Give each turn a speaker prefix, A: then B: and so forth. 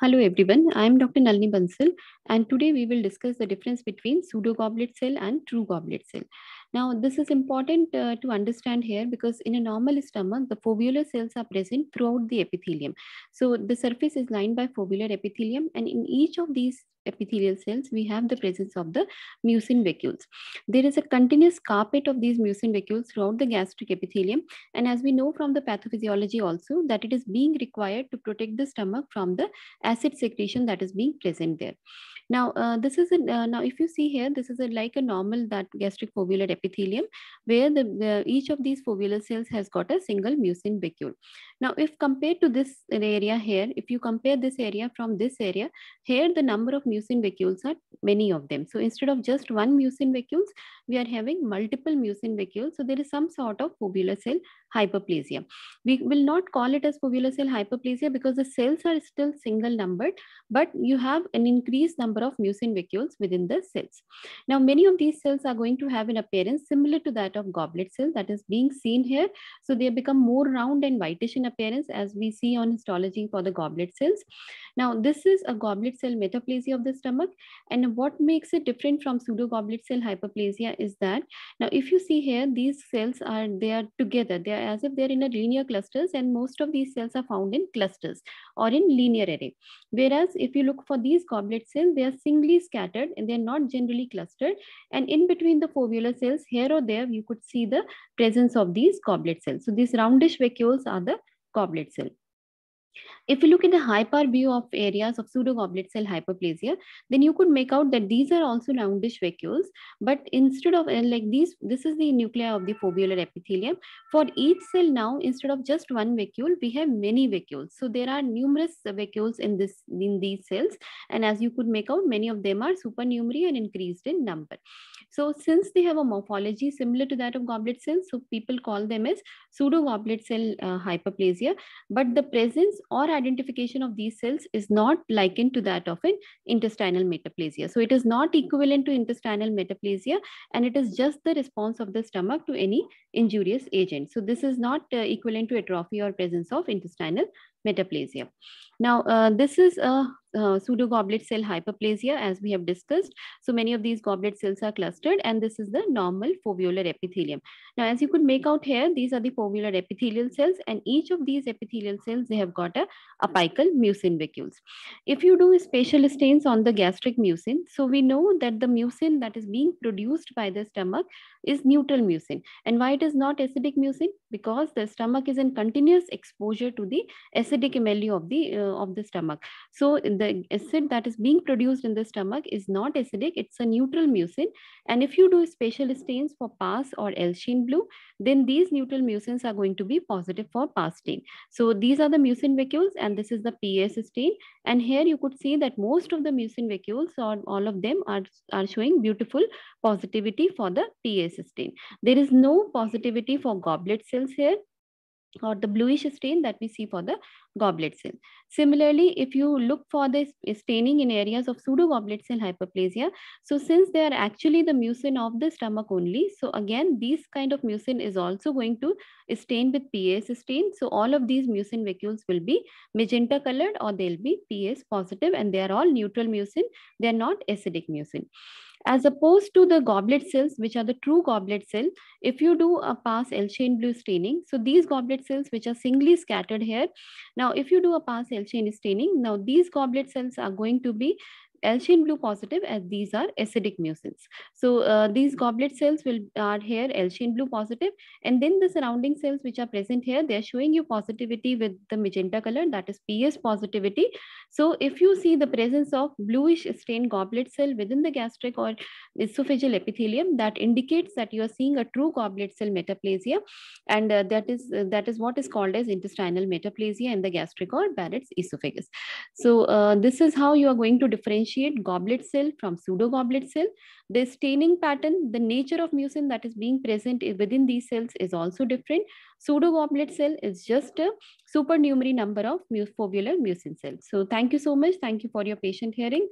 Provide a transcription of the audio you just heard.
A: Hello everyone, I am Dr. Nalini Bansal and today we will discuss the difference between pseudo goblet cell and true goblet cell. Now this is important uh, to understand here because in a normal stomach, the foveolar cells are present throughout the epithelium. So the surface is lined by foveolar epithelium and in each of these epithelial cells, we have the presence of the mucin vacuoles. There is a continuous carpet of these mucin vacuoles throughout the gastric epithelium. And as we know from the pathophysiology also that it is being required to protect the stomach from the acid secretion that is being present there. Now, uh, this is a, uh, now if you see here, this is a, like a normal that gastric foveolar epithelium where the, the, each of these foveolar cells has got a single mucin vacuole. Now, if compared to this area here, if you compare this area from this area, here the number of mucin vacuoles are many of them. So instead of just one mucin vacuoles, we are having multiple mucin vacuoles. So there is some sort of foveolar cell hyperplasia. We will not call it as foveolar cell hyperplasia because the cells are still single numbered, but you have an increased number of mucin vacuoles within the cells. Now, many of these cells are going to have an appearance similar to that of goblet cell that is being seen here. So they become more round and whitish in appearance as we see on histology for the goblet cells. Now, this is a goblet cell metaplasia of the stomach and now, what makes it different from pseudo goblet cell hyperplasia is that, now if you see here, these cells are, they are together. They are as if they're in a linear clusters and most of these cells are found in clusters or in linear array. Whereas if you look for these goblet cells, they are singly scattered and they're not generally clustered. And in between the foveolar cells, here or there, you could see the presence of these goblet cells. So these roundish vacuoles are the goblet cell. If you look at the hyper view of areas of pseudo goblet cell hyperplasia, then you could make out that these are also roundish vacuoles, but instead of uh, like these, this is the nuclei of the foveolar epithelium. For each cell now, instead of just one vacuole, we have many vacuoles. So there are numerous vacuoles in this in these cells, and as you could make out, many of them are supernumerary and increased in number. So since they have a morphology similar to that of goblet cells, so people call them as pseudo goblet cell uh, hyperplasia. But the presence or identification of these cells is not likened to that of an intestinal metaplasia. So it is not equivalent to intestinal metaplasia and it is just the response of the stomach to any injurious agent. So this is not uh, equivalent to atrophy or presence of intestinal metaplasia. Now, uh, this is a uh, pseudo goblet cell hyperplasia as we have discussed. So many of these goblet cells are clustered and this is the normal foveolar epithelium. Now as you could make out here, these are the foveolar epithelial cells and each of these epithelial cells, they have got a apical mucin vacuoles. If you do spatial stains on the gastric mucin, so we know that the mucin that is being produced by the stomach is neutral mucin. And why it is not acidic mucin? Because the stomach is in continuous exposure to the acidic milieu of the, uh, of the stomach. So the the acid that is being produced in the stomach is not acidic, it's a neutral mucin. And if you do special stains for pus or Elshin blue, then these neutral mucins are going to be positive for pus stain. So these are the mucin vacuoles and this is the PS stain. And here you could see that most of the mucin vacuoles or all of them are, are showing beautiful positivity for the PS stain. There is no positivity for goblet cells here or the bluish stain that we see for the goblet cell. Similarly, if you look for the eh, staining in areas of pseudo goblet cell hyperplasia, so since they are actually the mucin of the stomach only, so again, these kind of mucin is also going to stain with PAS stain. So all of these mucin vacuoles will be magenta colored or they'll be PAS positive and they are all neutral mucin. They're not acidic mucin. As opposed to the goblet cells, which are the true goblet cell, if you do a pass L-chain blue staining, so these goblet cells, which are singly scattered here, now if you do a pass L-chain staining, now these goblet cells are going to be alkene blue positive positive as these are acidic mucins. So uh, these goblet cells will are here alkene blue positive and then the surrounding cells which are present here they are showing you positivity with the magenta color that is PS positivity. So if you see the presence of bluish stained goblet cell within the gastric or esophageal epithelium that indicates that you are seeing a true goblet cell metaplasia and uh, that is uh, that is what is called as intestinal metaplasia in the gastric or Barrett's esophagus. So uh, this is how you are going to differentiate differentiate goblet cell from pseudo goblet cell. The staining pattern, the nature of mucin that is being present within these cells is also different. Pseudo goblet cell is just a supernumerary number of mu mucin cells. So thank you so much. Thank you for your patient hearing.